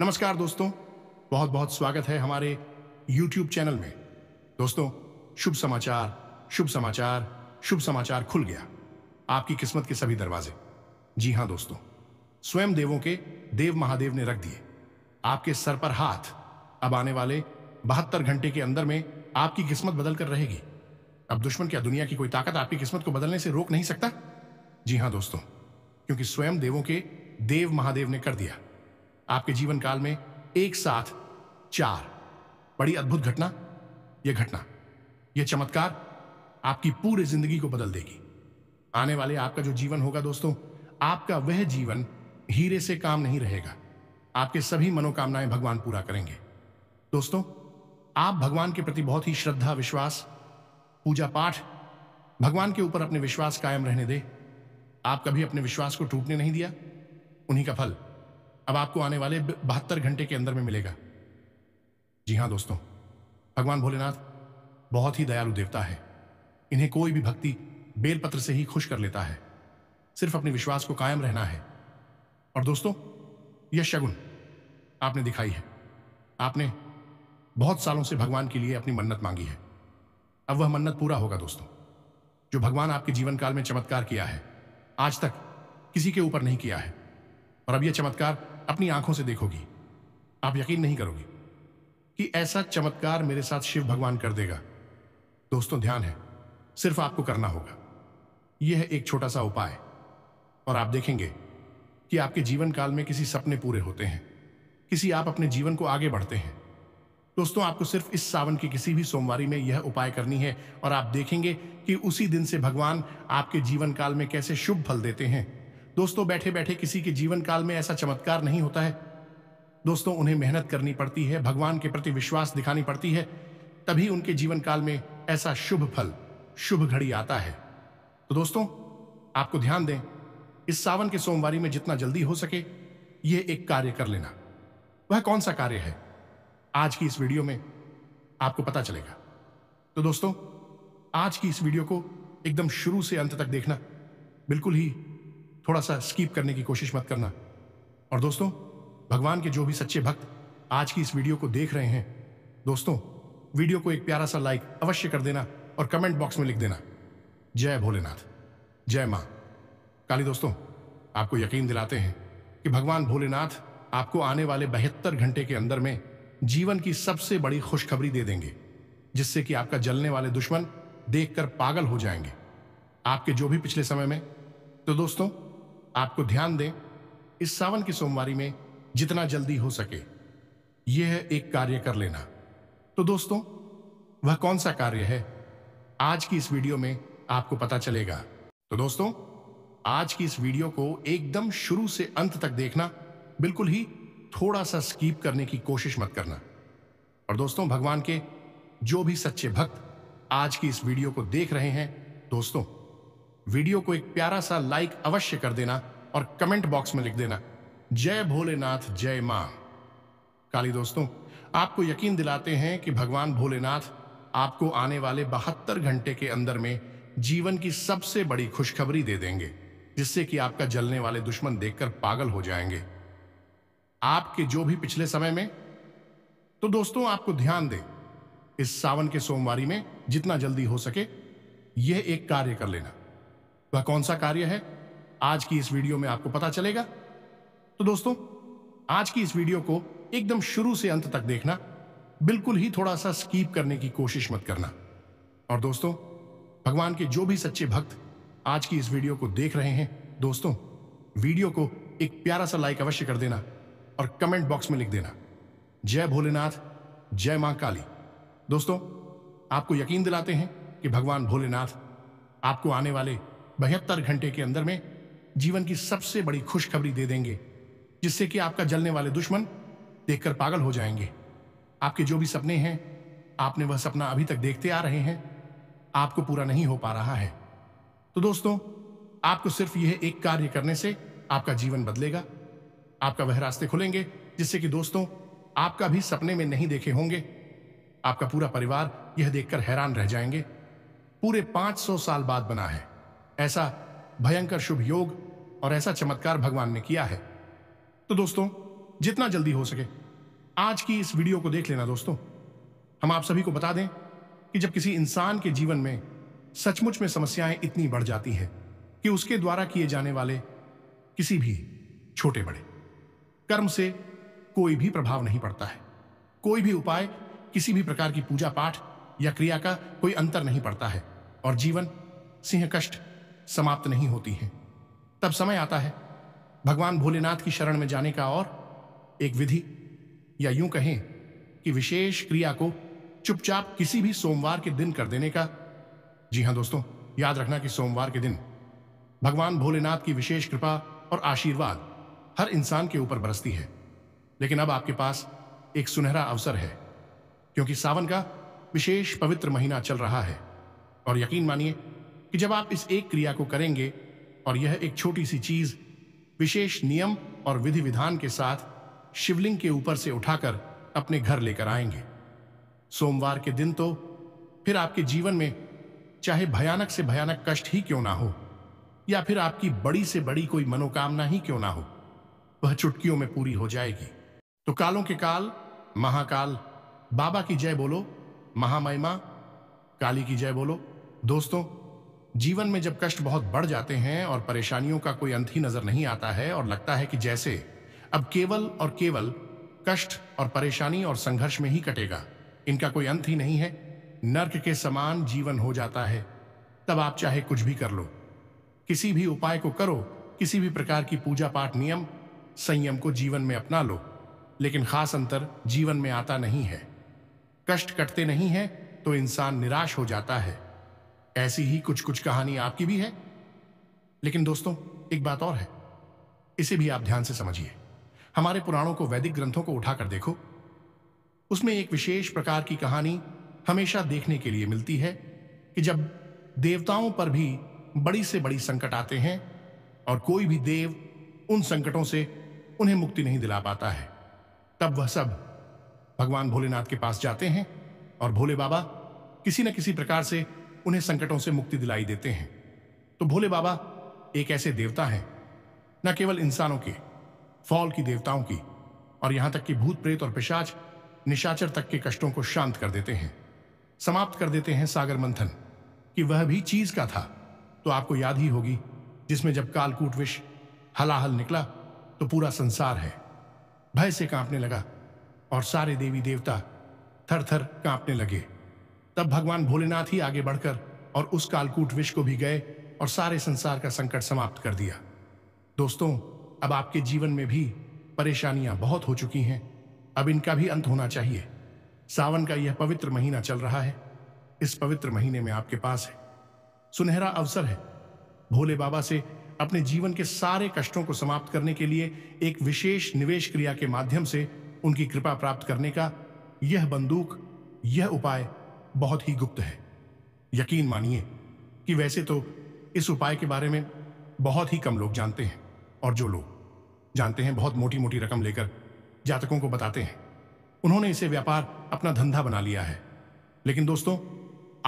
नमस्कार दोस्तों बहुत बहुत स्वागत है हमारे YouTube चैनल में दोस्तों शुभ समाचार शुभ समाचार शुभ समाचार खुल गया आपकी किस्मत के सभी दरवाजे जी हाँ दोस्तों स्वयं देवों के देव महादेव ने रख दिए आपके सर पर हाथ अब आने वाले बहत्तर घंटे के अंदर में आपकी किस्मत बदल कर रहेगी अब दुश्मन क्या दुनिया की कोई ताकत आपकी किस्मत को बदलने से रोक नहीं सकता जी हाँ दोस्तों क्योंकि स्वयं देवों के देव महादेव ने कर दिया आपके जीवन काल में एक साथ चार बड़ी अद्भुत घटना यह घटना यह चमत्कार आपकी पूरी जिंदगी को बदल देगी आने वाले आपका जो जीवन होगा दोस्तों आपका वह जीवन हीरे से काम नहीं रहेगा आपके सभी मनोकामनाएं भगवान पूरा करेंगे दोस्तों आप भगवान के प्रति बहुत ही श्रद्धा विश्वास पूजा पाठ भगवान के ऊपर अपने विश्वास कायम रहने दे आप कभी अपने विश्वास को टूटने नहीं दिया उन्हीं का फल अब आपको आने वाले बहत्तर घंटे के अंदर में मिलेगा जी हाँ दोस्तों भगवान भोलेनाथ बहुत ही दयालु देवता है इन्हें कोई भी भक्ति बेलपत्र से ही खुश कर लेता है सिर्फ अपने विश्वास को कायम रहना है और दोस्तों यह शगुन आपने दिखाई है आपने बहुत सालों से भगवान के लिए अपनी मन्नत मांगी है अब वह मन्नत पूरा होगा दोस्तों जो भगवान आपके जीवन काल में चमत्कार किया है आज तक किसी के ऊपर नहीं किया है और अब यह चमत्कार अपनी आंखों से देखोगी आप यकीन नहीं करोगी कि ऐसा चमत्कार मेरे साथ शिव भगवान कर देगा दोस्तों ध्यान है सिर्फ आपको करना होगा यह है एक छोटा सा उपाय और आप देखेंगे कि आपके जीवन काल में किसी सपने पूरे होते हैं किसी आप अपने जीवन को आगे बढ़ते हैं दोस्तों आपको सिर्फ इस सावन की किसी भी सोमवारी में यह उपाय करनी है और आप देखेंगे कि उसी दिन से भगवान आपके जीवन काल में कैसे शुभ फल देते हैं दोस्तों बैठे बैठे किसी के जीवन काल में ऐसा चमत्कार नहीं होता है दोस्तों उन्हें मेहनत करनी पड़ती है भगवान के प्रति विश्वास दिखानी पड़ती है तभी उनके जीवन काल में ऐसा शुभ फल शुभ घड़ी आता है तो दोस्तों आपको ध्यान दें इस सावन के सोमवारी में जितना जल्दी हो सके यह एक कार्य कर लेना वह कौन सा कार्य है आज की इस वीडियो में आपको पता चलेगा तो दोस्तों आज की इस वीडियो को एकदम शुरू से अंत तक देखना बिल्कुल ही थोड़ा सा स्कीप करने की कोशिश मत करना और दोस्तों भगवान के जो भी सच्चे भक्त आज की इस वीडियो को देख रहे हैं दोस्तों वीडियो को एक प्यारा सा लाइक अवश्य कर देना और कमेंट बॉक्स में लिख देना जय भोलेनाथ जय माँ काली दोस्तों आपको यकीन दिलाते हैं कि भगवान भोलेनाथ आपको आने वाले बहत्तर घंटे के अंदर में जीवन की सबसे बड़ी खुशखबरी दे देंगे जिससे कि आपका जलने वाले दुश्मन देखकर पागल हो जाएंगे आपके जो भी पिछले समय में तो दोस्तों आपको ध्यान दें इस सावन की सोमवारी में जितना जल्दी हो सके यह एक कार्य कर लेना तो दोस्तों वह कौन सा कार्य है आज की इस वीडियो में आपको पता चलेगा तो दोस्तों आज की इस वीडियो को एकदम शुरू से अंत तक देखना बिल्कुल ही थोड़ा सा स्कीप करने की कोशिश मत करना और दोस्तों भगवान के जो भी सच्चे भक्त आज की इस वीडियो को देख रहे हैं दोस्तों वीडियो को एक प्यारा सा लाइक अवश्य कर देना और कमेंट बॉक्स में लिख देना जय भोलेनाथ जय मां काली दोस्तों आपको यकीन दिलाते हैं कि भगवान भोलेनाथ आपको आने वाले बहत्तर घंटे के अंदर में जीवन की सबसे बड़ी खुशखबरी दे देंगे जिससे कि आपका जलने वाले दुश्मन देखकर पागल हो जाएंगे आपके जो भी पिछले समय में तो दोस्तों आपको ध्यान दें इस सावन के सोमवारी में जितना जल्दी हो सके यह एक कार्य कर लेना वह कौन सा कार्य है आज की इस वीडियो में आपको पता चलेगा तो दोस्तों आज की इस वीडियो को एकदम शुरू से अंत तक देखना बिल्कुल ही थोड़ा सा स्कीप करने की कोशिश मत करना और दोस्तों भगवान के जो भी सच्चे भक्त आज की इस वीडियो को देख रहे हैं दोस्तों वीडियो को एक प्यारा सा लाइक अवश्य कर देना और कमेंट बॉक्स में लिख देना जय भोलेनाथ जय मां काली दोस्तों आपको यकीन दिलाते हैं कि भगवान भोलेनाथ आपको आने वाले बहत्तर घंटे के अंदर में जीवन की सबसे बड़ी खुशखबरी दे देंगे जिससे कि आपका जलने वाले दुश्मन देखकर पागल हो जाएंगे आपके जो भी सपने हैं आपने वह सपना अभी तक देखते आ रहे हैं आपको पूरा नहीं हो पा रहा है तो दोस्तों आपको सिर्फ यह एक कार्य करने से आपका जीवन बदलेगा आपका वह रास्ते खुलेंगे जिससे कि दोस्तों आपका भी सपने में नहीं देखे होंगे आपका पूरा परिवार यह देखकर हैरान रह जाएंगे पूरे 500 साल बाद बना है ऐसा भयंकर शुभ योग और ऐसा चमत्कार भगवान ने किया है तो दोस्तों जितना जल्दी हो सके आज की इस वीडियो को देख लेना दोस्तों हम आप सभी को बता दें कि जब किसी इंसान के जीवन में सचमुच में समस्याएं इतनी बढ़ जाती हैं कि उसके द्वारा किए जाने वाले किसी भी छोटे बड़े कर्म से कोई भी प्रभाव नहीं पड़ता है कोई भी उपाय किसी भी प्रकार की पूजा पाठ या क्रिया का कोई अंतर नहीं पड़ता है और जीवन सिंह कष्ट समाप्त नहीं होती हैं तब समय आता है भगवान भोलेनाथ की शरण में जाने का और एक विधि या यूं कहें कि विशेष क्रिया को चुपचाप किसी भी सोमवार के दिन कर देने का जी हां दोस्तों याद रखना कि सोमवार के दिन भगवान भोलेनाथ की विशेष कृपा और आशीर्वाद हर इंसान के ऊपर बरसती है लेकिन अब आपके पास एक सुनहरा अवसर है क्योंकि सावन का विशेष पवित्र महीना चल रहा है और यकीन मानिए कि जब आप इस एक क्रिया को करेंगे और यह एक छोटी सी चीज विशेष नियम और विधि विधान के साथ शिवलिंग के ऊपर से उठाकर अपने घर लेकर आएंगे सोमवार के दिन तो फिर आपके जीवन में चाहे भयानक से भयानक कष्ट ही क्यों ना हो या फिर आपकी बड़ी से बड़ी कोई मनोकामना ही क्यों ना हो वह चुटकियों में पूरी हो जाएगी तो कालों के काल महाकाल बाबा की जय बोलो महामहिमा काली की जय बोलो दोस्तों जीवन में जब कष्ट बहुत बढ़ जाते हैं और परेशानियों का कोई अंत ही नजर नहीं आता है और लगता है कि जैसे अब केवल और केवल कष्ट और परेशानी और संघर्ष में ही कटेगा इनका कोई अंत ही नहीं है नर्क के समान जीवन हो जाता है तब आप चाहे कुछ भी कर लो किसी भी उपाय को करो किसी भी प्रकार की पूजा पाठ नियम संयम को जीवन में अपना लो लेकिन खास अंतर जीवन में आता नहीं है कष्ट कटते नहीं है तो इंसान निराश हो जाता है ऐसी ही कुछ कुछ कहानी आपकी भी है लेकिन दोस्तों एक बात और है इसे भी आप ध्यान से समझिए हमारे पुराणों को वैदिक ग्रंथों को उठाकर देखो उसमें एक विशेष प्रकार की कहानी हमेशा देखने के लिए मिलती है कि जब देवताओं पर भी बड़ी से बड़ी संकट आते हैं और कोई भी देव उन संकटों से उन्हें मुक्ति नहीं दिला पाता है तब वह सब भगवान भोलेनाथ के पास जाते हैं और भोले बाबा किसी न किसी प्रकार से उन्हें संकटों से मुक्ति दिलाई देते हैं तो भोले बाबा एक ऐसे देवता हैं न केवल इंसानों के फौल की देवताओं की और यहां तक कि भूत प्रेत और पिशाच निशाचर तक के कष्टों को शांत कर देते हैं समाप्त कर देते हैं सागर मंथन कि वह भी चीज का था तो आपको याद ही होगी जिसमें जब कालकूट विष हलाहल निकला तो पूरा संसार है भय से कांपने लगा और सारे देवी देवता थर थर कांपने लगे तब भगवान भोलेनाथ ही आगे बढ़कर और उस कालकूट विष को भी गए और सारे संसार का संकट समाप्त कर दिया दोस्तों अब आपके जीवन में भी परेशानियां बहुत हो चुकी हैं अब इनका भी अंत होना चाहिए सावन का यह पवित्र महीना चल रहा है इस पवित्र महीने में आपके पास है सुनहरा अवसर है भोले बाबा से अपने जीवन के सारे कष्टों को समाप्त करने के लिए एक विशेष निवेश क्रिया के माध्यम से उनकी कृपा प्राप्त करने का यह बंदूक यह उपाय बहुत ही गुप्त है यकीन मानिए कि वैसे तो इस उपाय के बारे में बहुत ही कम लोग जानते हैं और जो लोग जानते हैं बहुत मोटी मोटी रकम लेकर जातकों को बताते हैं उन्होंने इसे व्यापार अपना धंधा बना लिया है लेकिन दोस्तों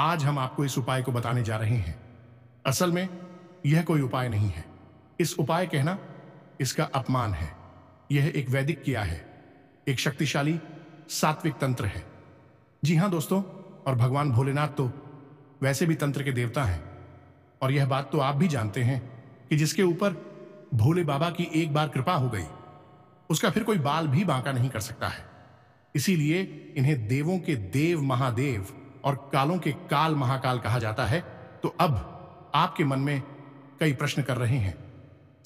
आज हम आपको इस उपाय को बताने जा रहे हैं असल में यह कोई उपाय नहीं है इस उपाय कहना इसका अपमान है यह एक वैदिक किया है एक शक्तिशाली सात्विक तंत्र है जी हाँ दोस्तों और भगवान भोलेनाथ तो वैसे भी तंत्र के देवता हैं और यह बात तो आप भी जानते हैं कि जिसके ऊपर भोले बाबा की एक बार कृपा हो गई उसका फिर कोई बाल भी बांका नहीं कर सकता है इसीलिए इन्हें देवों के देव महादेव और कालों के काल महाकाल कहा जाता है तो अब आपके मन में कई प्रश्न कर रहे हैं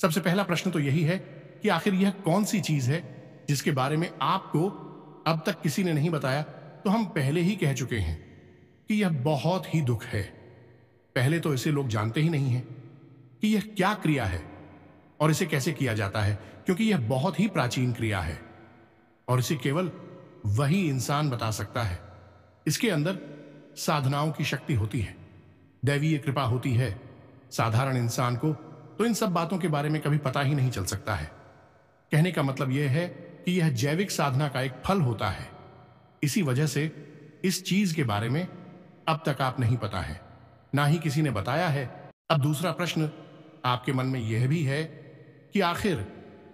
सबसे पहला प्रश्न तो यही है कि आखिर यह कौन सी चीज है जिसके बारे में आपको अब तक किसी ने नहीं बताया तो हम पहले ही कह चुके हैं कि यह बहुत ही दुख है पहले तो इसे लोग जानते ही नहीं हैं कि यह क्या क्रिया है और इसे कैसे किया जाता है क्योंकि यह बहुत ही प्राचीन क्रिया है और इसे केवल वही इंसान बता सकता है इसके अंदर साधनाओं की शक्ति होती है दैवीय कृपा होती है साधारण इंसान को तो इन सब बातों के बारे में कभी पता ही नहीं चल सकता है कहने का मतलब यह है कि यह जैविक साधना का एक फल होता है इसी वजह से इस चीज के बारे में अब तक आप नहीं पता है ना ही किसी ने बताया है अब दूसरा प्रश्न आपके मन में यह भी है कि आखिर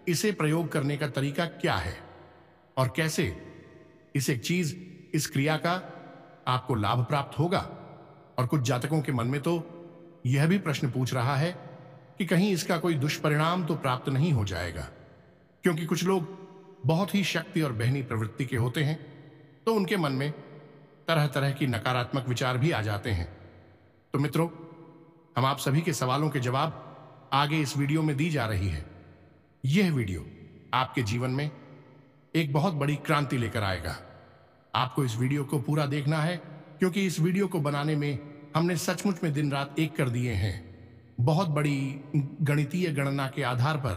इसे प्रयोग करने का तरीका क्या है और कैसे इस एक चीज इस क्रिया का आपको लाभ प्राप्त होगा और कुछ जातकों के मन में तो यह भी प्रश्न पूछ रहा है कि कहीं इसका कोई दुष्परिणाम तो प्राप्त नहीं हो जाएगा क्योंकि कुछ लोग बहुत ही शक्ति और बहनी प्रवृत्ति के होते हैं तो उनके मन में तरह तरह की नकारात्मक विचार भी आ जाते हैं तो मित्रों हम आप सभी के सवालों के जवाब आगे इस वीडियो में दी जा रही है यह वीडियो आपके जीवन में एक बहुत बड़ी क्रांति लेकर आएगा आपको इस वीडियो को पूरा देखना है क्योंकि इस वीडियो को बनाने में हमने सचमुच में दिन रात एक कर दिए हैं बहुत बड़ी गणितीय गणना के आधार पर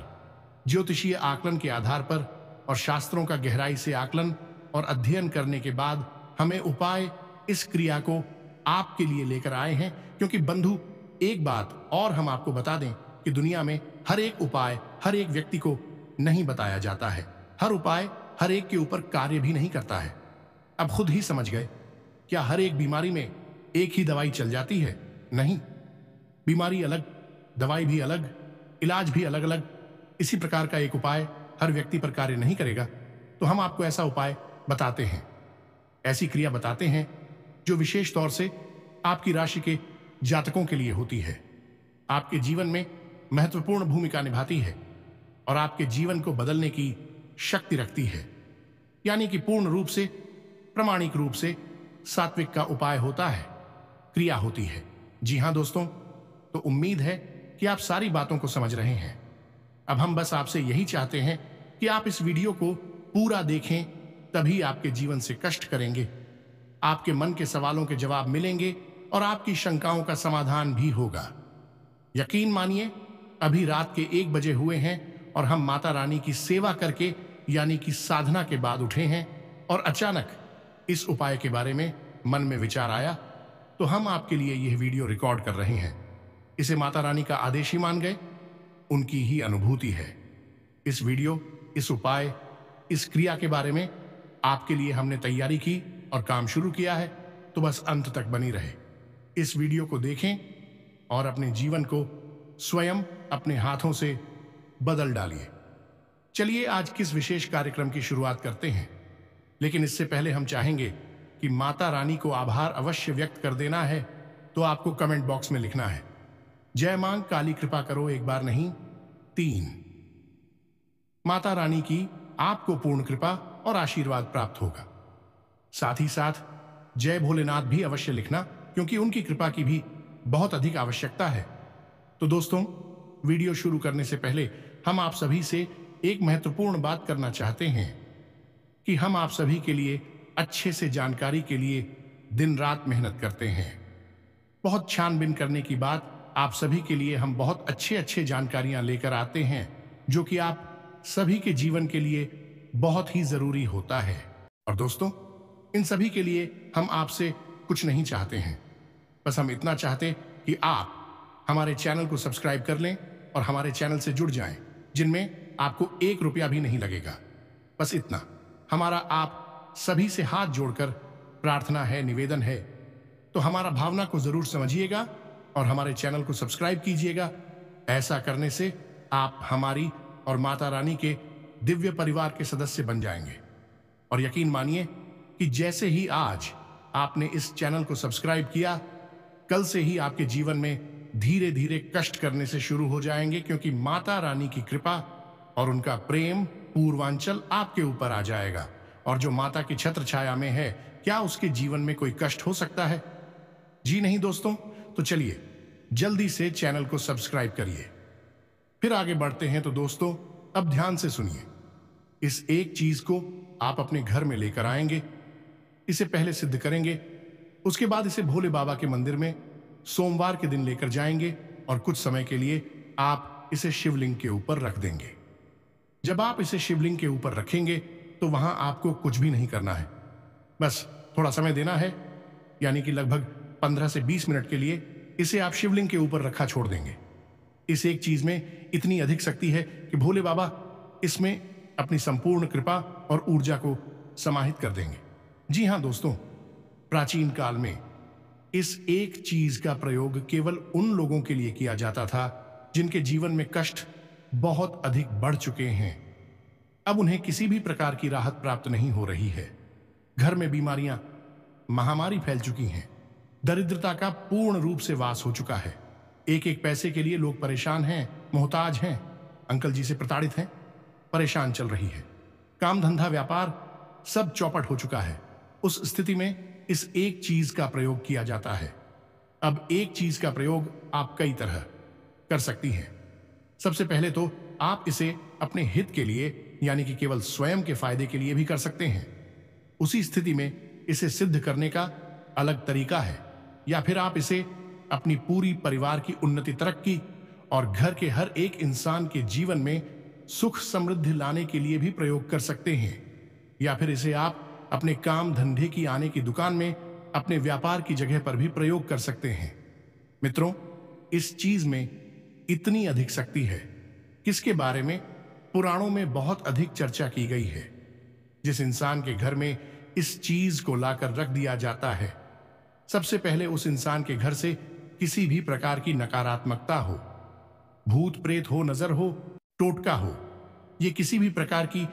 ज्योतिषीय आकलन के आधार पर और शास्त्रों का गहराई से आकलन और अध्ययन करने के बाद हमें उपाय इस क्रिया को आपके लिए लेकर आए हैं क्योंकि बंधु एक बात और हम आपको बता दें कि दुनिया में हर एक उपाय हर एक व्यक्ति को नहीं बताया जाता है हर उपाय हर एक के ऊपर कार्य भी नहीं करता है अब खुद ही समझ गए क्या हर एक बीमारी में एक ही दवाई चल जाती है नहीं बीमारी अलग दवाई भी अलग इलाज भी अलग अलग इसी प्रकार का एक उपाय हर व्यक्ति पर कार्य नहीं करेगा तो हम आपको ऐसा उपाय बताते हैं ऐसी क्रिया बताते हैं जो विशेष तौर से आपकी राशि के जातकों के लिए होती है आपके जीवन में महत्वपूर्ण भूमिका निभाती है और आपके जीवन को बदलने की शक्ति रखती है यानी कि पूर्ण रूप से प्रमाणिक रूप से सात्विक का उपाय होता है क्रिया होती है जी हाँ दोस्तों तो उम्मीद है कि आप सारी बातों को समझ रहे हैं अब हम बस आपसे यही चाहते हैं कि आप इस वीडियो को पूरा देखें तभी आपके जीवन से कष्ट करेंगे आपके मन के सवालों के जवाब मिलेंगे और आपकी शंकाओं का समाधान भी होगा यकीन मानिए अभी रात के एक बजे हुए हैं और हम माता रानी की सेवा करके यानी कि साधना के बाद उठे हैं और अचानक इस उपाय के बारे में मन में विचार आया तो हम आपके लिए यह वीडियो रिकॉर्ड कर रहे हैं इसे माता रानी का आदेश ही मान गए उनकी ही अनुभूति है इस वीडियो इस उपाय इस क्रिया के बारे में आपके लिए हमने तैयारी की और काम शुरू किया है तो बस अंत तक बनी रहे इस वीडियो को देखें और अपने जीवन को स्वयं अपने हाथों से बदल डालिए चलिए आज किस विशेष कार्यक्रम की शुरुआत करते हैं लेकिन इससे पहले हम चाहेंगे कि माता रानी को आभार अवश्य व्यक्त कर देना है तो आपको कमेंट बॉक्स में लिखना है जय मांग काली कृपा करो एक बार नहीं तीन माता रानी की आपको पूर्ण कृपा और आशीर्वाद प्राप्त होगा साथ ही साथ जय भोलेनाथ भी अवश्य लिखना क्योंकि उनकी कृपा की भी बहुत अधिक आवश्यकता है तो दोस्तों वीडियो शुरू करने से पहले हम आप सभी से एक महत्वपूर्ण बात करना चाहते हैं कि हम आप सभी के लिए अच्छे से जानकारी के लिए दिन रात मेहनत करते हैं बहुत छानबीन करने की बात आप सभी के लिए हम बहुत अच्छे अच्छे जानकारियां लेकर आते हैं जो कि आप सभी के जीवन के लिए बहुत ही जरूरी होता है और दोस्तों इन सभी के लिए हम आपसे कुछ नहीं चाहते हैं बस हम इतना चाहते कि आप हमारे चैनल को सब्सक्राइब कर लें और हमारे चैनल से जुड़ जाएं, जिनमें आपको एक रुपया भी नहीं लगेगा बस इतना हमारा आप सभी से हाथ जोड़कर प्रार्थना है निवेदन है तो हमारा भावना को जरूर समझिएगा और हमारे चैनल को सब्सक्राइब कीजिएगा ऐसा करने से आप हमारी और माता रानी के दिव्य परिवार के सदस्य बन जाएंगे और यकीन मानिए कि जैसे ही आज आपने इस चैनल को सब्सक्राइब किया कल से ही आपके जीवन में धीरे धीरे कष्ट करने से शुरू हो जाएंगे क्योंकि माता रानी की कृपा और उनका प्रेम पूर्वांचल आपके ऊपर आ जाएगा और जो माता की छत्र छाया में है क्या उसके जीवन में कोई कष्ट हो सकता है जी नहीं दोस्तों तो चलिए जल्दी से चैनल को सब्सक्राइब करिए फिर आगे बढ़ते हैं तो दोस्तों अब ध्यान से सुनिए इस एक चीज को आप अपने घर में लेकर आएंगे इसे पहले सिद्ध करेंगे उसके बाद इसे भोले बाबा के मंदिर में सोमवार के दिन लेकर जाएंगे और कुछ समय के लिए आप इसे शिवलिंग के ऊपर रख देंगे जब आप इसे शिवलिंग के ऊपर रखेंगे तो वहां आपको कुछ भी नहीं करना है बस थोड़ा समय देना है यानी कि लगभग 15 से 20 मिनट के लिए इसे आप शिवलिंग के ऊपर रखा छोड़ देंगे इस एक चीज में इतनी अधिक शक्ति है कि भोले बाबा इसमें अपनी संपूर्ण कृपा और ऊर्जा को समाहित कर देंगे जी हां दोस्तों प्राचीन काल में इस एक चीज का प्रयोग केवल उन लोगों के लिए किया जाता था जिनके जीवन में कष्ट बहुत अधिक बढ़ चुके हैं अब उन्हें किसी भी प्रकार की राहत प्राप्त नहीं हो रही है घर में बीमारियां महामारी फैल चुकी हैं दरिद्रता का पूर्ण रूप से वास हो चुका है एक एक पैसे के लिए लोग परेशान हैं मोहताज हैं अंकल जी से प्रताड़ित हैं परेशान चल रही है काम धंधा व्यापार सब चौपट हो चुका है उस स्थिति में इस एक चीज का प्रयोग किया जाता है अब एक चीज का प्रयोग आप कई तरह कर सकती हैं सबसे पहले तो आप इसे अपने हित के लिए यानी कि केवल स्वयं के फायदे के लिए भी कर सकते हैं उसी स्थिति में इसे सिद्ध करने का अलग तरीका है या फिर आप इसे अपनी पूरी परिवार की उन्नति तरक्की और घर के हर एक इंसान के जीवन में सुख समृद्धि लाने के लिए भी प्रयोग कर सकते हैं या फिर इसे आप अपने काम धंधे की आने की दुकान में अपने व्यापार की जगह पर भी प्रयोग कर सकते हैं मित्रों इस चीज में इतनी अधिक शक्ति है किसके बारे में पुराणों में बहुत अधिक चर्चा की गई है जिस इंसान के घर में इस चीज को लाकर रख दिया जाता है सबसे पहले उस इंसान के घर से किसी भी प्रकार की नकारात्मकता हो भूत प्रेत हो नजर हो टोटका हो ये किसी भी प्रकार की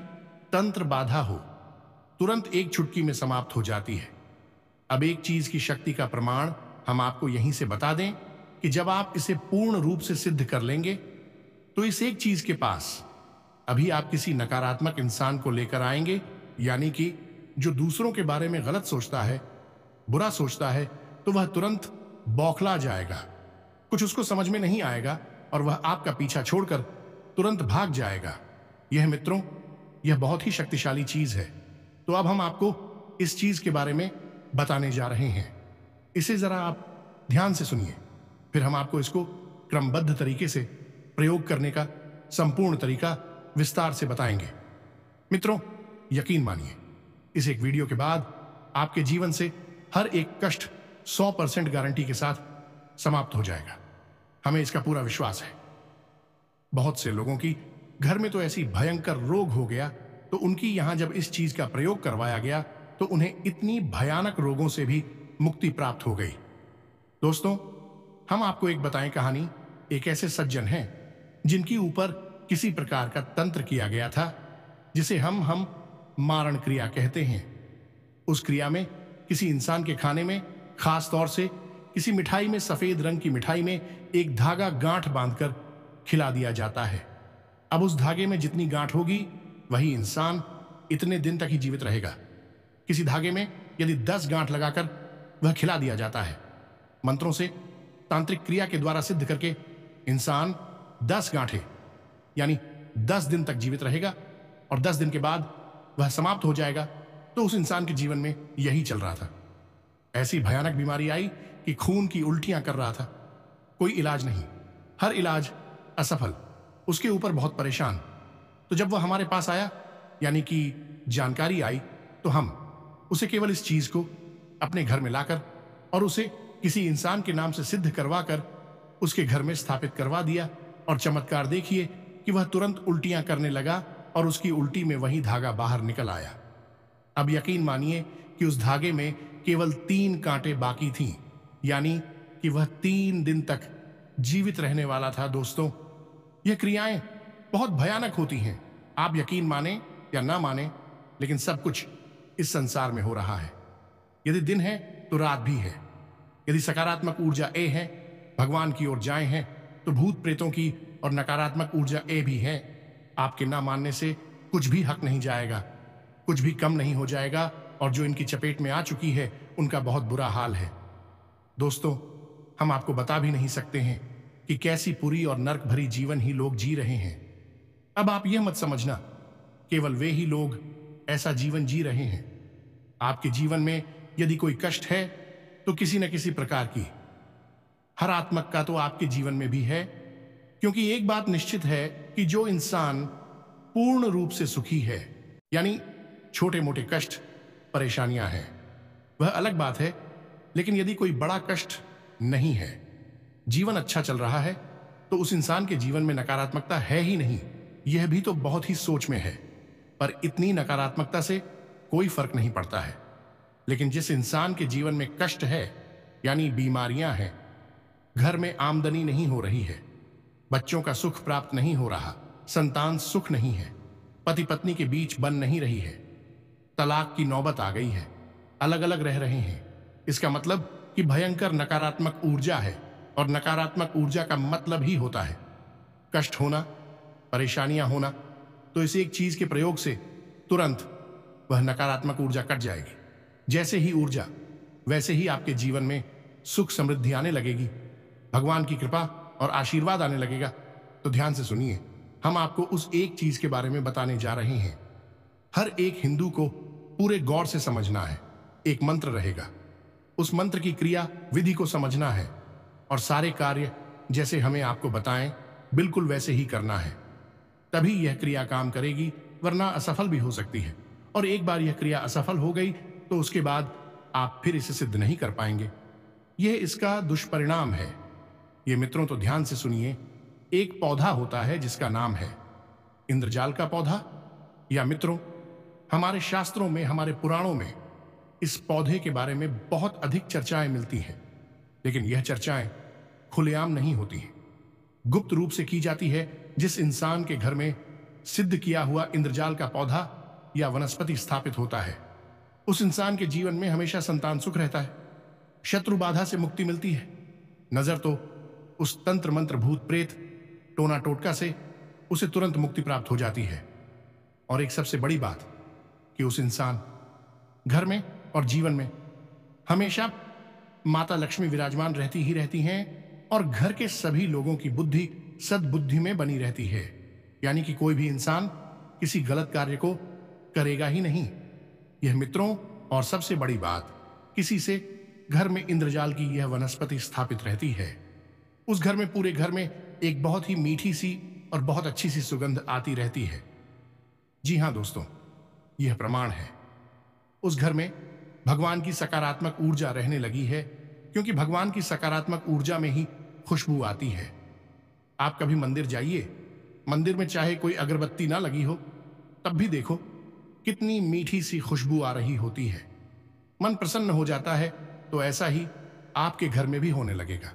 तंत्र बाधा हो तुरंत एक छुटकी में समाप्त हो जाती है अब एक चीज की शक्ति का प्रमाण हम आपको यहीं से बता दें कि जब आप इसे पूर्ण रूप से सिद्ध कर लेंगे तो इस एक चीज के पास अभी आप किसी नकारात्मक इंसान को लेकर आएंगे यानी कि जो दूसरों के बारे में गलत सोचता है बुरा सोचता है तो वह तुरंत बौखला जाएगा कुछ उसको समझ में नहीं आएगा और वह आपका पीछा छोड़कर तुरंत भाग जाएगा यह मित्रों यह बहुत ही शक्तिशाली चीज है तो अब हम आपको इस चीज के बारे में बताने जा रहे हैं इसे जरा आप ध्यान से सुनिए फिर हम आपको इसको क्रमबद्ध तरीके से प्रयोग करने का संपूर्ण तरीका विस्तार से बताएंगे मित्रों यकीन मानिए इस एक वीडियो के बाद आपके जीवन से हर एक कष्ट 100 परसेंट गारंटी के साथ समाप्त हो जाएगा हमें इसका पूरा विश्वास है बहुत से लोगों की घर में तो ऐसी भयंकर रोग हो गया तो उनकी यहाँ जब इस चीज का प्रयोग करवाया गया तो उन्हें इतनी भयानक रोगों से भी मुक्ति प्राप्त हो गई दोस्तों हम आपको एक बताएं कहानी एक ऐसे सज्जन हैं जिनके ऊपर किसी प्रकार का तंत्र किया गया था जिसे हम हम मारण क्रिया कहते हैं उस क्रिया में किसी इंसान के खाने में खास तौर से किसी मिठाई में सफेद रंग की मिठाई में एक धागा गांठ बांधकर खिला दिया जाता है अब उस धागे में जितनी गांठ होगी वही इंसान इतने दिन तक ही जीवित रहेगा किसी धागे में यदि दस गांठ लगाकर वह खिला दिया जाता है मंत्रों से तांत्रिक क्रिया के द्वारा सिद्ध करके इंसान दस गांठे यानी दस दिन तक जीवित रहेगा और दस दिन के बाद वह समाप्त हो जाएगा तो उस इंसान के जीवन में यही चल रहा था ऐसी भयानक बीमारी आई कि खून की उल्टियां कर रहा था कोई इलाज नहीं हर इलाज असफल उसके ऊपर बहुत परेशान तो जब वह हमारे पास आया यानी कि जानकारी आई तो हम उसे केवल इस चीज को अपने घर में लाकर और उसे किसी इंसान के नाम से सिद्ध करवा कर उसके घर में स्थापित करवा दिया और चमत्कार देखिए कि वह तुरंत उल्टियां करने लगा और उसकी उल्टी में वही धागा बाहर निकल आया अब यकीन मानिए कि उस धागे में केवल तीन कांटे बाकी थीं यानी कि वह तीन दिन तक जीवित रहने वाला था दोस्तों ये क्रियाएं बहुत भयानक होती हैं आप यकीन माने या ना माने लेकिन सब कुछ इस संसार में हो रहा है यदि दिन है तो रात भी है यदि सकारात्मक ऊर्जा ए है भगवान की ओर जाए हैं तो भूत प्रेतों की और नकारात्मक ऊर्जा ए भी है आपके ना मानने से कुछ भी हक नहीं जाएगा कुछ भी कम नहीं हो जाएगा और जो इनकी चपेट में आ चुकी है उनका बहुत बुरा हाल है दोस्तों हम आपको बता भी नहीं सकते हैं कि कैसी पूरी और नर्क भरी जीवन ही लोग जी रहे हैं अब आप यह मत समझना केवल वे ही लोग ऐसा जीवन जी रहे हैं आपके जीवन में यदि कोई कष्ट है तो किसी न किसी प्रकार की हर आत्मक का तो आपके जीवन में भी है क्योंकि एक बात निश्चित है कि जो इंसान पूर्ण रूप से सुखी है यानी छोटे मोटे कष्ट परेशानियां हैं वह अलग बात है लेकिन यदि कोई बड़ा कष्ट नहीं है जीवन अच्छा चल रहा है तो उस इंसान के जीवन में नकारात्मकता है ही नहीं यह भी तो बहुत ही सोच में है पर इतनी नकारात्मकता से कोई फर्क नहीं पड़ता है लेकिन जिस इंसान के जीवन में कष्ट है यानी बीमारियां हैं घर में आमदनी नहीं हो रही है बच्चों का सुख प्राप्त नहीं हो रहा संतान सुख नहीं है पति पत्नी के बीच बन नहीं रही है तलाक की नौबत आ गई है अलग अलग रह रहे हैं इसका मतलब कि भयंकर नकारात्मक ऊर्जा है और नकारात्मक ऊर्जा का मतलब ही होता है कष्ट होना परेशानियां होना तो इस एक चीज के प्रयोग से तुरंत वह नकारात्मक ऊर्जा कट जाएगी जैसे ही ऊर्जा वैसे ही आपके जीवन में सुख समृद्धि आने लगेगी भगवान की कृपा और आशीर्वाद आने लगेगा तो ध्यान से सुनिए हम आपको उस एक चीज के बारे में बताने जा रहे हैं हर एक हिंदू को पूरे गौर से समझना है एक मंत्र रहेगा उस मंत्र की क्रिया विधि को समझना है और सारे कार्य जैसे हमें आपको बताएं बिल्कुल वैसे ही करना है तभी यह क्रिया काम करेगी वरना असफल भी हो सकती है और एक बार यह क्रिया असफल हो गई तो उसके बाद आप फिर इसे सिद्ध नहीं कर पाएंगे यह इसका दुष्परिणाम है ये मित्रों तो ध्यान से सुनिए एक पौधा होता है जिसका नाम है इंद्रजाल का पौधा या मित्रों हमारे शास्त्रों में हमारे पुराणों में इस पौधे के बारे में बहुत अधिक चर्चाएं मिलती हैं लेकिन यह चर्चाएं खुलेआम नहीं होती हैं गुप्त रूप से की जाती है जिस इंसान के घर में सिद्ध किया हुआ इंद्रजाल का पौधा या वनस्पति स्थापित होता है उस इंसान के जीवन में हमेशा संतान सुख रहता है शत्रु बाधा से मुक्ति मिलती है नजर तो उस तंत्र मंत्र भूत प्रेत टोना टोटका से उसे तुरंत मुक्ति प्राप्त हो जाती है और एक सबसे बड़ी बात कि उस इंसान घर में और जीवन में हमेशा माता लक्ष्मी विराजमान रहती ही रहती हैं और घर के सभी लोगों की बुद्धि सद्बुद्धि में बनी रहती है यानी कि कोई भी इंसान किसी गलत कार्य को करेगा ही नहीं यह मित्रों और सबसे बड़ी बात किसी से घर में इंद्रजाल की यह वनस्पति स्थापित रहती है उस घर में पूरे घर में एक बहुत ही मीठी सी और बहुत अच्छी सी सुगंध आती रहती है जी हाँ दोस्तों यह प्रमाण है उस घर में भगवान की सकारात्मक ऊर्जा रहने लगी है क्योंकि भगवान की सकारात्मक ऊर्जा में ही खुशबू आती है आप कभी मंदिर जाइए मंदिर में चाहे कोई अगरबत्ती ना लगी हो तब भी देखो कितनी मीठी सी खुशबू आ रही होती है मन प्रसन्न हो जाता है तो ऐसा ही आपके घर में भी होने लगेगा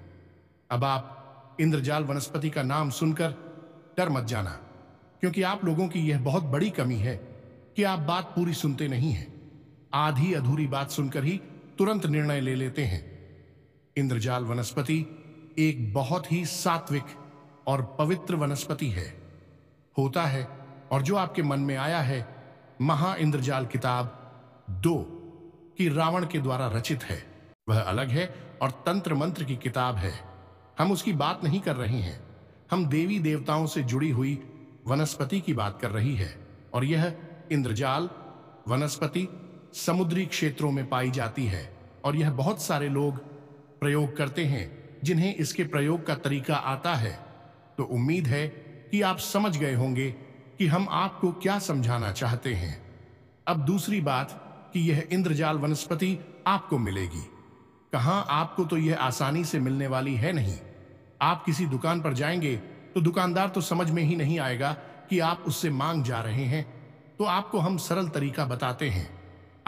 अब आप इंद्रजाल वनस्पति का नाम सुनकर डर मत जाना क्योंकि आप लोगों की यह बहुत बड़ी कमी है कि आप बात पूरी सुनते नहीं हैं आधी अधूरी बात सुनकर ही तुरंत निर्णय ले लेते हैं इंद्रजाल वनस्पति एक बहुत ही सात्विक और पवित्र वनस्पति है होता है और जो आपके मन में आया है महा इंद्रजाल किताब दो की रावण के द्वारा रचित है वह अलग है और तंत्र मंत्र की किताब है हम उसकी बात नहीं कर रहे हैं हम देवी देवताओं से जुड़ी हुई वनस्पति की बात कर रही है और यह इंद्रजाल वनस्पति समुद्री क्षेत्रों में पाई जाती है और यह बहुत सारे लोग प्रयोग करते हैं जिन्हें इसके प्रयोग का तरीका आता है तो उम्मीद है कि आप समझ गए होंगे कि हम आपको क्या समझाना चाहते हैं अब दूसरी बात कि यह इंद्रजाल वनस्पति आपको मिलेगी कहा आपको तो यह आसानी से मिलने वाली है नहीं आप किसी दुकान पर जाएंगे तो दुकानदार तो समझ में ही नहीं आएगा कि आप उससे मांग जा रहे हैं तो आपको हम सरल तरीका बताते हैं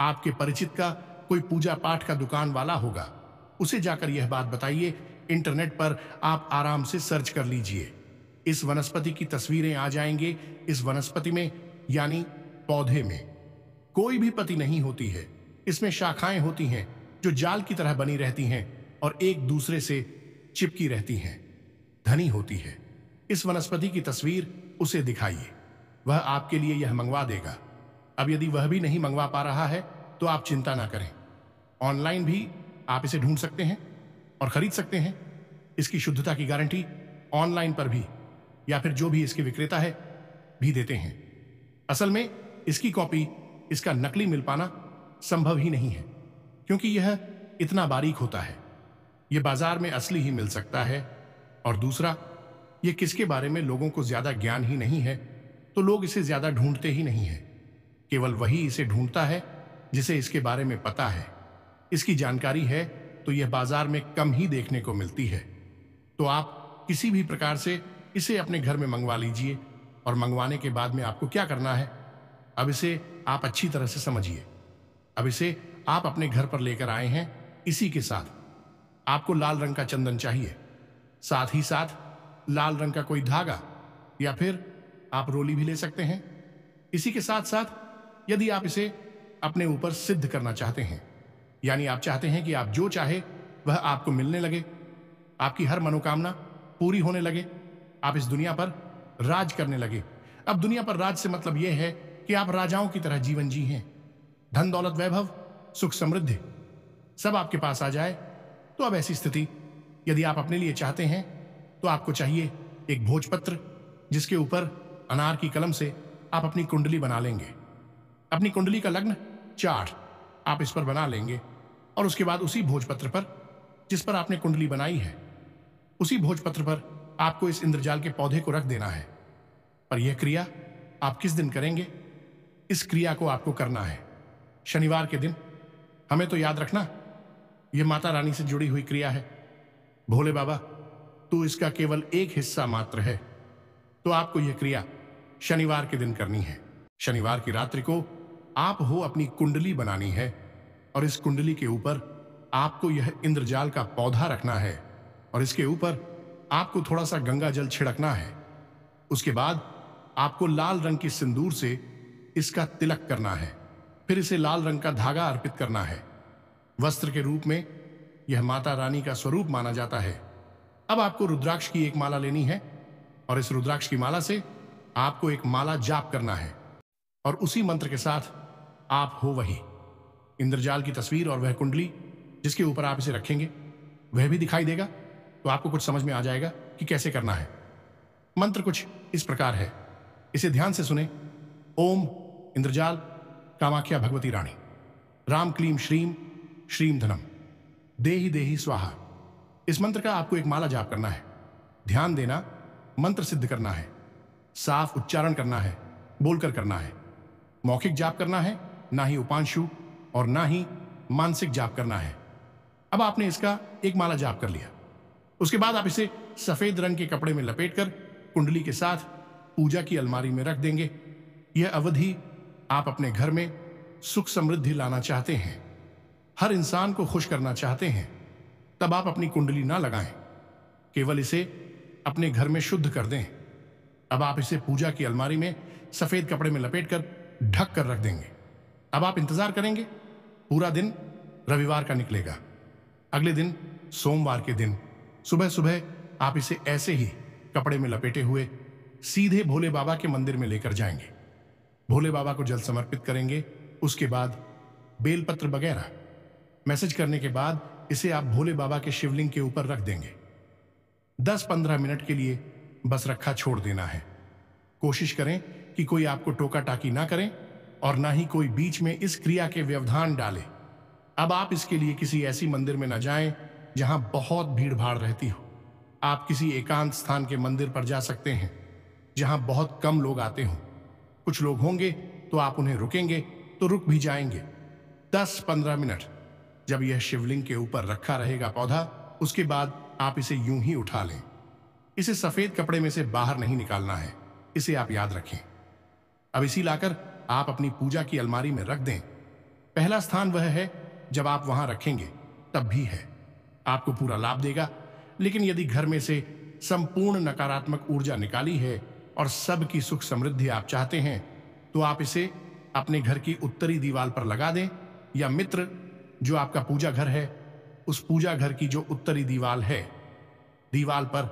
आपके परिचित का कोई पूजा पाठ का दुकान वाला होगा उसे जाकर यह बात बताइए इंटरनेट पर आप आराम से सर्च कर लीजिए इस वनस्पति की तस्वीरें आ जाएंगे इस वनस्पति में यानी पौधे में कोई भी पति नहीं होती है इसमें शाखाएं होती हैं जो जाल की तरह बनी रहती हैं और एक दूसरे से चिपकी रहती हैं धनी होती है इस वनस्पति की तस्वीर उसे दिखाइए वह आपके लिए यह मंगवा देगा अब यदि वह भी नहीं मंगवा पा रहा है तो आप चिंता ना करें ऑनलाइन भी आप इसे ढूंढ सकते हैं और खरीद सकते हैं इसकी शुद्धता की गारंटी ऑनलाइन पर भी या फिर जो भी इसके विक्रेता है भी देते हैं असल में इसकी कॉपी इसका नकली मिल पाना संभव ही नहीं है क्योंकि यह इतना बारीक होता है यह बाजार में असली ही मिल सकता है और दूसरा यह किसके बारे में लोगों को ज्यादा ज्ञान ही नहीं है तो लोग इसे ज्यादा ढूंढते ही नहीं है केवल वही इसे ढूंढता है जिसे इसके बारे में पता है इसकी जानकारी है तो यह बाजार में कम ही देखने को मिलती है तो आप किसी भी प्रकार से इसे अपने घर में मंगवा लीजिए और मंगवाने के बाद में आपको क्या करना है अब इसे आप अच्छी तरह से समझिए अब इसे आप अपने घर पर लेकर आए हैं इसी के साथ आपको लाल रंग का चंदन चाहिए साथ ही साथ लाल रंग का कोई धागा या फिर आप रोली भी ले सकते हैं इसी के साथ साथ यदि आप इसे अपने ऊपर सिद्ध करना चाहते हैं यानी आप चाहते हैं कि आप जो चाहे वह आपको मिलने लगे आपकी हर मनोकामना पूरी होने लगे आप इस दुनिया पर राज करने लगे अब दुनिया पर राज से मतलब यह है कि आप राजाओं की तरह जीवन जी हैं धन दौलत वैभव सुख समृद्धि सब आपके पास आ जाए तो अब ऐसी स्थिति यदि आप अपने लिए चाहते हैं तो आपको चाहिए एक भोजपत्र जिसके ऊपर अनार की कलम से आप अपनी कुंडली बना लेंगे अपनी कुंडली का लग्न चार्ट आप इस पर बना लेंगे और उसके बाद उसी भोजपत्र पर जिस पर आपने कुंडली बनाई है उसी भोजपत्र पर आपको इस इंद्रजाल के पौधे को रख देना है पर यह क्रिया आप किस दिन करेंगे इस क्रिया को आपको करना है शनिवार के दिन हमें तो याद रखना यह माता रानी से जुड़ी हुई क्रिया है भोले बाबा तू इसका केवल एक हिस्सा मात्र है तो आपको यह क्रिया शनिवार के दिन करनी है शनिवार की रात्रि को आप हो अपनी कुंडली बनानी है और इस कुंडली के ऊपर आपको यह इंद्रजाल का पौधा रखना है और इसके ऊपर आपको थोड़ा सा गंगा जल छिड़कना है उसके बाद आपको लाल रंग की सिंदूर से इसका तिलक करना है फिर इसे लाल रंग का धागा अर्पित करना है वस्त्र के रूप में यह माता रानी का स्वरूप माना जाता है अब आपको रुद्राक्ष की एक माला लेनी है और इस रुद्राक्ष की माला से आपको एक माला जाप करना है और उसी मंत्र के साथ आप हो वही इंद्रजाल की तस्वीर और वह कुंडली जिसके ऊपर आप इसे रखेंगे वह भी दिखाई देगा तो आपको कुछ समझ में आ जाएगा कि कैसे करना है मंत्र कुछ इस प्रकार है इसे ध्यान से सुने ओम इंद्रजाल कामाख्या भगवती रानी राम क्लीम श्रीम श्रीम धनम देही देही स्वाहा इस मंत्र का आपको एक माला जाप करना है ध्यान देना मंत्र सिद्ध करना है साफ उच्चारण करना है बोलकर करना है मौखिक जाप करना है ना ही उपांशु और ना ही मानसिक जाप करना है अब आपने इसका एक माला जाप कर लिया उसके बाद आप इसे सफेद रंग के कपड़े में लपेटकर कुंडली के साथ पूजा की अलमारी में रख देंगे यह अवधि आप अपने घर में सुख समृद्धि लाना चाहते हैं हर इंसान को खुश करना चाहते हैं तब आप अपनी कुंडली ना लगाएं केवल इसे अपने घर में शुद्ध कर दें अब आप इसे पूजा की अलमारी में सफेद कपड़े में लपेटकर ढक कर रख देंगे अब आप इंतजार करेंगे पूरा दिन रविवार का निकलेगा अगले दिन सोमवार के दिन सुबह सुबह आप इसे ऐसे ही कपड़े में लपेटे हुए सीधे भोले बाबा के मंदिर में लेकर जाएंगे भोले बाबा को जल समर्पित करेंगे उसके बाद बेलपत्र वगैरह मैसेज करने के बाद इसे आप भोले बाबा के शिवलिंग के ऊपर रख देंगे दस पंद्रह मिनट के लिए बस रखा छोड़ देना है कोशिश करें कि कोई आपको टोका टाकी ना करें और ना ही कोई बीच में इस क्रिया के व्यवधान डाले अब आप इसके लिए किसी ऐसी मंदिर में न जाएं जहां बहुत भीड़ भाड़ रहती हो आप किसी एकांत स्थान के मंदिर पर जा सकते हैं जहां बहुत कम लोग आते हों कुछ लोग होंगे तो आप उन्हें रुकेंगे तो रुक भी जाएंगे दस पंद्रह मिनट जब यह शिवलिंग के ऊपर रखा रहेगा पौधा उसके बाद आप इसे यूं ही उठा लें इसे सफेद कपड़े में से बाहर नहीं निकालना है इसे आप याद रखें अब इसी लाकर आप अपनी पूजा की अलमारी में रख दें पहला स्थान वह है जब आप वहां रखेंगे तब भी है आपको पूरा लाभ देगा लेकिन यदि घर में से संपूर्ण नकारात्मक ऊर्जा निकाली है और सबकी सुख समृद्धि आप चाहते हैं तो आप इसे अपने घर की उत्तरी दीवार पर लगा दें या मित्र जो आपका पूजा घर है उस पूजा घर की जो उत्तरी दीवार है दीवार पर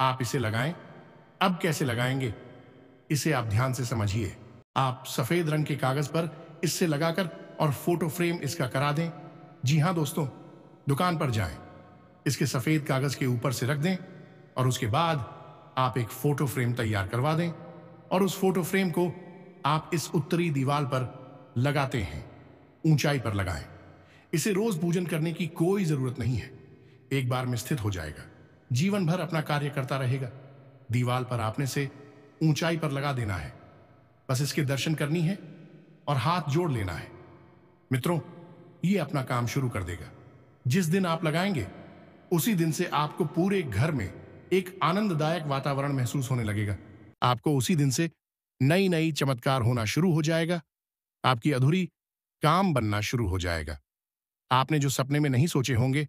आप इसे लगाएं अब कैसे लगाएंगे इसे आप ध्यान से समझिए आप सफेद रंग के कागज पर इससे लगाकर और फोटो फ्रेम इसका करा दें जी हाँ दोस्तों दुकान पर जाएं, इसके सफेद कागज के ऊपर से रख दें और उसके बाद आप एक फोटो फ्रेम तैयार करवा दें और उस फोटो फ्रेम को आप इस उत्तरी दीवार पर लगाते हैं ऊंचाई पर लगाएं इसे रोज पूजन करने की कोई जरूरत नहीं है एक बार में स्थित हो जाएगा जीवन भर अपना कार्य करता रहेगा दीवार पर आपने से ऊंचाई पर लगा देना है बस इसके दर्शन करनी है और हाथ जोड़ लेना है मित्रों ये अपना काम शुरू कर देगा जिस दिन आप लगाएंगे उसी दिन से आपको पूरे घर में एक आनंददायक वातावरण महसूस होने लगेगा आपको उसी दिन से नई नई चमत्कार होना शुरू हो जाएगा आपकी अधूरी काम बनना शुरू हो जाएगा आपने जो सपने में नहीं सोचे होंगे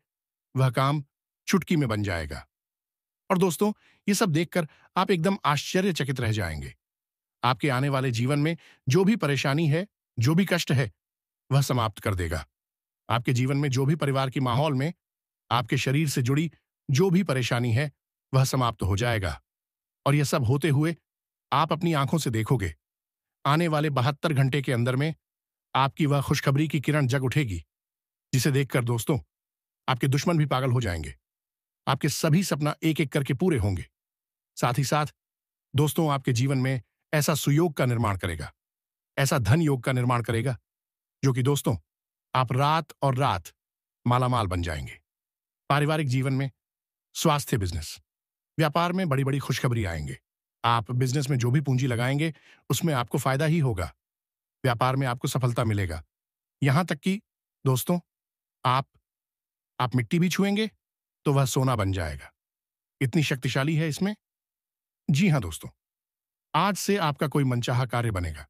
वह काम चुटकी में बन जाएगा और दोस्तों ये सब देखकर आप एकदम आश्चर्यचकित रह जाएंगे आपके आने वाले जीवन में जो भी परेशानी है जो भी कष्ट है वह समाप्त कर देगा आपके जीवन में जो भी परिवार के माहौल में आपके शरीर से जुड़ी जो भी परेशानी है वह समाप्त हो जाएगा और यह सब होते हुए आप अपनी आंखों से देखोगे आने वाले बहत्तर घंटे के अंदर में आपकी वह खुशखबरी की किरण जग उठेगी जिसे देखकर दोस्तों आपके दुश्मन भी पागल हो जाएंगे आपके सभी सपना एक एक करके पूरे होंगे साथ ही साथ दोस्तों आपके जीवन में ऐसा सुयोग का निर्माण करेगा ऐसा धन योग का निर्माण करेगा जो कि दोस्तों आप रात और रात मालामाल बन जाएंगे पारिवारिक जीवन में स्वास्थ्य बिजनेस व्यापार में बड़ी बड़ी खुशखबरी आएंगे आप बिजनेस में जो भी पूंजी लगाएंगे उसमें आपको फायदा ही होगा व्यापार में आपको सफलता मिलेगा यहां तक कि दोस्तों आप आप मिट्टी भी छुएंगे तो वह सोना बन जाएगा इतनी शक्तिशाली है इसमें जी हाँ दोस्तों आज से आपका कोई मनचाहा कार्य बनेगा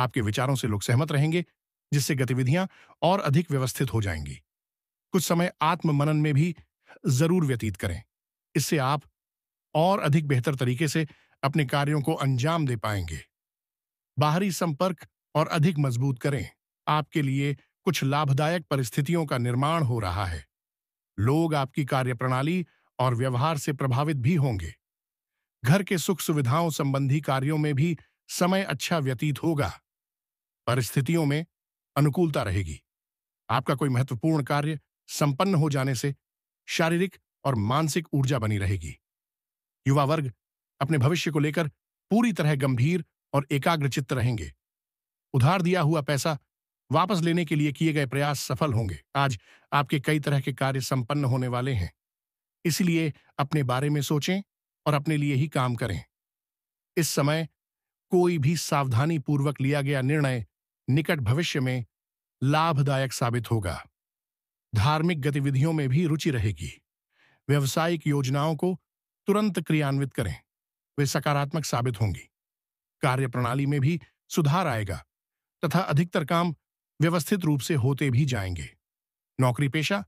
आपके विचारों से लोग सहमत रहेंगे जिससे गतिविधियां और अधिक व्यवस्थित हो जाएंगी कुछ समय मनन में भी जरूर व्यतीत करें इससे आप और अधिक बेहतर तरीके से अपने कार्यों को अंजाम दे पाएंगे बाहरी संपर्क और अधिक मजबूत करें आपके लिए कुछ लाभदायक परिस्थितियों का निर्माण हो रहा है लोग आपकी कार्यप्रणाली और व्यवहार से प्रभावित भी होंगे घर के सुख सुविधाओं संबंधी कार्यों में भी समय अच्छा व्यतीत होगा परिस्थितियों में अनुकूलता रहेगी आपका कोई महत्वपूर्ण कार्य संपन्न हो जाने से शारीरिक और मानसिक ऊर्जा बनी रहेगी युवा वर्ग अपने भविष्य को लेकर पूरी तरह गंभीर और एकाग्रचित्त रहेंगे उधार दिया हुआ पैसा वापस लेने के लिए किए गए प्रयास सफल होंगे आज आपके कई तरह के कार्य संपन्न होने वाले हैं इसलिए अपने बारे में सोचें और अपने लिए ही काम करें इस समय कोई भी सावधानी पूर्वक लिया गया निर्णय निकट भविष्य में लाभदायक साबित होगा धार्मिक गतिविधियों में भी रुचि रहेगी व्यवसायिक योजनाओं को तुरंत क्रियान्वित करें वे सकारात्मक साबित होंगी कार्यप्रणाली में भी सुधार आएगा तथा अधिकतर काम व्यवस्थित रूप से होते भी जाएंगे नौकरी पेशा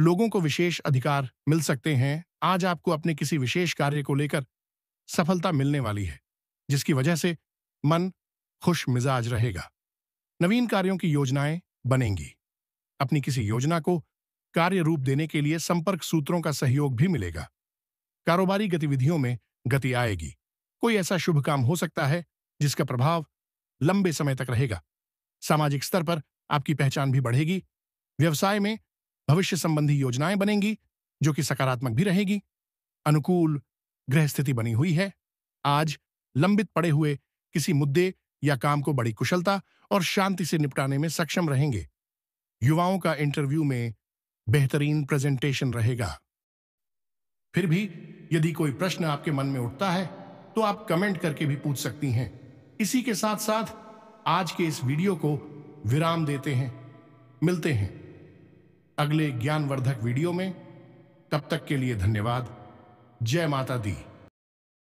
लोगों को विशेष अधिकार मिल सकते हैं आज आपको अपने किसी विशेष कार्य को लेकर सफलता मिलने वाली है जिसकी वजह से मन खुश मिजाज रहेगा नवीन कार्यों की योजनाएं बनेंगी अपनी किसी योजना को कार्य रूप देने के लिए संपर्क सूत्रों का सहयोग भी मिलेगा कारोबारी गतिविधियों में गति आएगी कोई ऐसा शुभ काम हो सकता है जिसका प्रभाव लंबे समय तक रहेगा सामाजिक स्तर पर आपकी पहचान भी बढ़ेगी व्यवसाय में भविष्य संबंधी योजनाएं बनेंगी जो कि सकारात्मक भी रहेगी अनुकूल ग्रह स्थिति बनी हुई है आज लंबित पड़े हुए किसी मुद्दे या काम को बड़ी कुशलता और शांति से निपटाने में सक्षम रहेंगे युवाओं का इंटरव्यू में बेहतरीन प्रेजेंटेशन रहेगा फिर भी यदि कोई प्रश्न आपके मन में उठता है तो आप कमेंट करके भी पूछ सकती हैं इसी के साथ साथ आज के इस वीडियो को विराम देते हैं मिलते हैं अगले ज्ञानवर्धक वीडियो में तब तक के लिए धन्यवाद जय माता दी